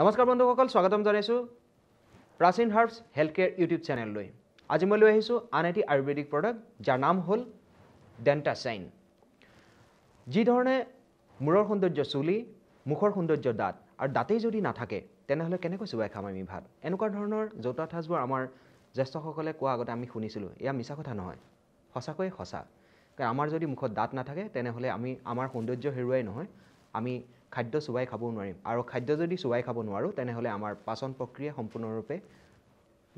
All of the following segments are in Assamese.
নমস্কাৰ বন্ধুসকল স্বাগতম জনাইছোঁ প্ৰাচীন হাৰ্বছ হেল্থ কেয়াৰ ইউটিউব চেনেললৈ আজি মই লৈ আহিছোঁ আন এটি আয়ুৰ্বেদিক প্ৰডাক্ট যাৰ নাম হ'ল ডেণ্টাচাইন যিধৰণে মূৰৰ সৌন্দৰ্য চুলি মুখৰ সৌন্দৰ্য দাঁত আৰু দাঁতেই যদি নাথাকে তেনেহ'লে কেনেকৈ চুবাই খাম আমি ভাত এনেকুৱা ধৰণৰ জতুৱা ঠাঁচবোৰ আমাৰ জ্যেষ্ঠসকলে কোৱা আগতে আমি শুনিছিলোঁ এয়া মিছা কথা নহয় সঁচাকৈয়ে সঁচা কাৰণ আমাৰ যদি মুখত দাঁত নাথাকে তেনেহ'লে আমি আমাৰ সৌন্দৰ্য হেৰুৱাই নহয় আমি খাদ্য চুবাই খাব নোৱাৰিম আৰু খাদ্য যদি চুবাই খাব নোৱাৰোঁ তেনেহ'লে আমাৰ পাচন প্ৰক্ৰিয়া সম্পূৰ্ণৰূপে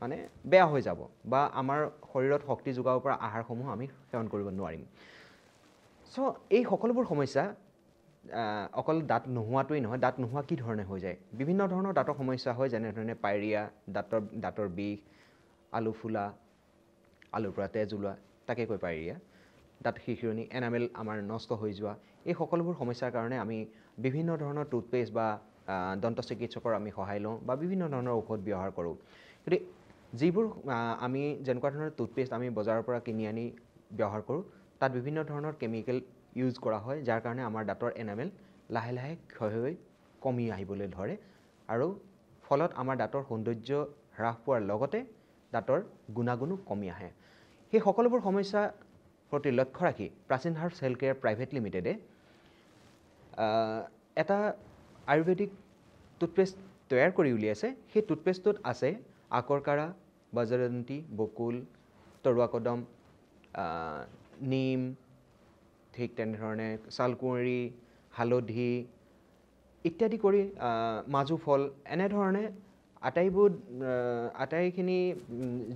মানে বেয়া হৈ যাব বা আমাৰ শৰীৰত শক্তি যোগাব পৰা আহাৰসমূহ আমি সেৱন কৰিব নোৱাৰিম চ' এই সকলোবোৰ সমস্যা অকল দাঁত নোহোৱাটোৱেই নহয় দাঁত নোহোৱা কি ধৰণে হৈ যায় বিভিন্ন ধৰণৰ দাঁতৰ সমস্যা হয় যেনেধৰণে পায়ৰীয়া দাঁতৰ দাঁতৰ বিষ আলু ফুলা আলুৰ পৰা তেজ ওলোৱা তাকে কৈ পায়ৰীয়া তাত শিশিৰণী এনামেল আমাৰ নষ্ট হৈ যোৱা এই সকলোবোৰ সমস্যাৰ কাৰণে আমি বিভিন্ন ধৰণৰ টুথপেষ্ট বা দন্ত চিকিৎসকৰ আমি সহায় লওঁ বা বিভিন্ন ধৰণৰ ঔষধ ব্যৱহাৰ কৰোঁ কিন্তু যিবোৰ আমি যেনেকুৱা ধৰণৰ টুথপেষ্ট আমি বজাৰৰ পৰা কিনি আনি ব্যৱহাৰ কৰোঁ তাত বিভিন্ন ধৰণৰ কেমিকেল ইউজ কৰা হয় যাৰ কাৰণে আমাৰ দাঁতৰ এনামেল লাহে লাহে ক্ষয় হৈ কমি আহিবলৈ ধৰে আৰু ফলত আমাৰ দাঁতৰ সৌন্দৰ্য হ্ৰাস পোৱাৰ লগতে দাঁতৰ গুণাগুণো কমি আহে সেই সকলোবোৰ সমস্যা প্ৰতি লক্ষ্য ৰাখি প্ৰাচীন হাৰ্ছ হেল্থ কেয়াৰ প্ৰাইভেট লিমিটেডে এটা আয়ুৰ্বেদিক টুথপেষ্ট তৈয়াৰ কৰি উলিয়াইছে সেই টুথপেষ্টটোত আছে আকৰকাৰা বজৰন্তী বকুল তৰুৱা কদম নিম ঠিক তেনেধৰণে চালকুঁৱৰী হালধি ইত্যাদি কৰি মাজু ফল এনেধৰণে আটাইবোৰ আটাইখিনি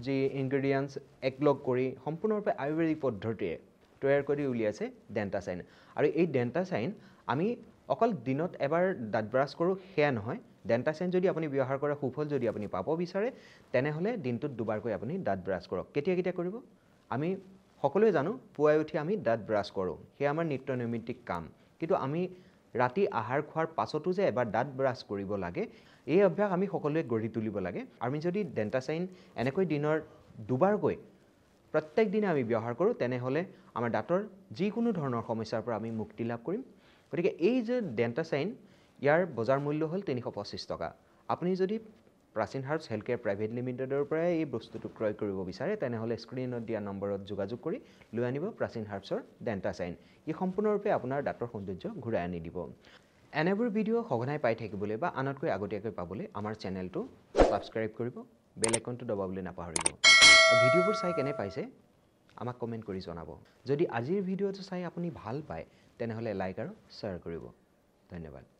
যি ইনগ্ৰেডিয়েণ্টছ একলগ কৰি সম্পূৰ্ণৰূপে আয়ুৰ্বেদিক পদ্ধতিৰে তৈয়াৰ কৰি উলিয়াইছে ডেণ্টাচাইন আৰু এই ডেণ্টাচাইন আমি অকল দিনত এবাৰ দাঁত ব্ৰাছ কৰোঁ সেয়া নহয় ডেণ্টাচাইন যদি আপুনি ব্যৱহাৰ কৰে সুফল যদি আপুনি পাব বিচাৰে তেনেহ'লে দিনটোত দুবাৰকৈ আপুনি দাঁত ব্ৰাছ কৰক কেতিয়া কেতিয়া কৰিব আমি সকলোৱে জানো পুৱাই উঠি আমি দাঁত ব্ৰাছ কৰোঁ সেয়া আমাৰ নিত্য নৈমিত্তিক কাম কিন্তু আমি ৰাতি আহাৰ খোৱাৰ পাছতো যে এবাৰ দাঁত ব্ৰাছ কৰিব লাগে এই অভ্যাস আমি সকলোৱে গঢ়ি তুলিব লাগে আমি যদি ডেণ্টাচাইন এনেকৈ দিনৰ দুবাৰকৈ প্ৰত্যেক দিনে আমি ব্যৱহাৰ কৰোঁ তেনেহ'লে আমাৰ দাঁতৰ যিকোনো ধৰণৰ সমস্যাৰ পৰা আমি মুক্তি লাভ কৰিম গতিকে এই যে ডেণ্টাচাইন ইয়াৰ বজাৰ মূল্য হ'ল তিনিশ পঁচিছ টকা আপুনি যদি প্ৰাচীন হাৰ্বছ হেল্থ কেয়াৰ প্ৰাইভেট লিমিটেডৰ পৰাই এই বস্তুটো ক্ৰয় কৰিব বিচাৰে তেনেহ'লে স্ক্ৰীণত দিয়া নম্বৰত যোগাযোগ কৰি লৈ আনিব প্ৰাচীন হাৰ্বছৰ ডেণ্টাচাইন ই সম্পূৰ্ণৰূপে আপোনাৰ দাঁতৰ সৌন্দৰ্য ঘূৰাই আনি দিব এনেবোৰ ভিডিঅ' সঘনাই পাই থাকিবলৈ বা আনতকৈ আগতীয়াকৈ পাবলৈ আমাৰ চেনেলটো ছাবস্ক্ৰাইব কৰিব বেল একাউণ্টটো দবাবলৈ নাপাহৰিব ভিডিঅ'বোৰ চাই কেনে পাইছে আমাক কমেণ্ট কৰি জনাব যদি আজিৰ ভিডিঅ'টো চাই আপুনি ভাল পায় তেনেহ'লে লাইক আৰু শ্বেয়াৰ কৰিব ধন্যবাদ